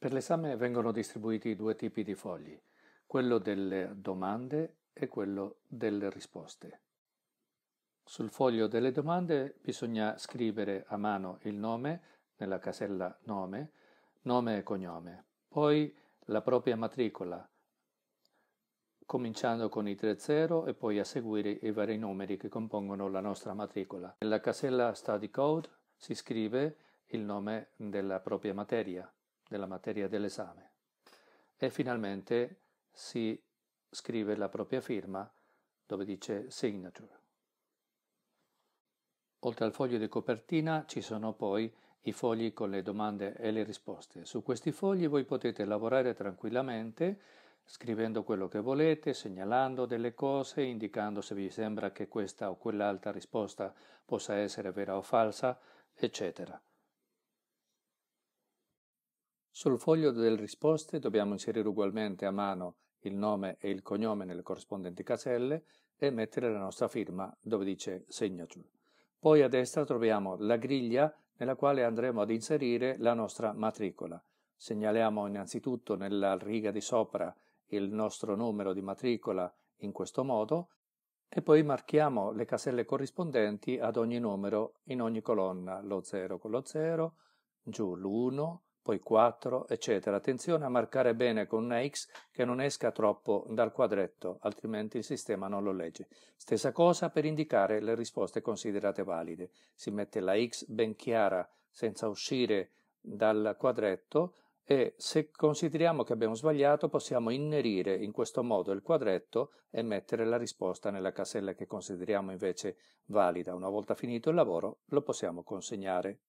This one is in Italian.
Per l'esame vengono distribuiti due tipi di fogli, quello delle domande e quello delle risposte. Sul foglio delle domande bisogna scrivere a mano il nome nella casella nome, nome e cognome, poi la propria matricola, cominciando con i 3-0 e poi a seguire i vari numeri che compongono la nostra matricola. Nella casella Study Code si scrive il nome della propria materia, della materia dell'esame e finalmente si scrive la propria firma dove dice signature. Oltre al foglio di copertina ci sono poi i fogli con le domande e le risposte. Su questi fogli voi potete lavorare tranquillamente scrivendo quello che volete, segnalando delle cose, indicando se vi sembra che questa o quell'altra risposta possa essere vera o falsa, eccetera. Sul foglio delle risposte dobbiamo inserire ugualmente a mano il nome e il cognome nelle corrispondenti caselle e mettere la nostra firma dove dice signature. Poi a destra troviamo la griglia nella quale andremo ad inserire la nostra matricola. Segnaliamo innanzitutto nella riga di sopra il nostro numero di matricola in questo modo e poi marchiamo le caselle corrispondenti ad ogni numero in ogni colonna, lo 0 con lo 0, giù l'1, poi 4, eccetera. Attenzione a marcare bene con una X che non esca troppo dal quadretto, altrimenti il sistema non lo legge. Stessa cosa per indicare le risposte considerate valide. Si mette la X ben chiara, senza uscire dal quadretto, e se consideriamo che abbiamo sbagliato possiamo innerire in questo modo il quadretto e mettere la risposta nella casella che consideriamo invece valida. Una volta finito il lavoro lo possiamo consegnare.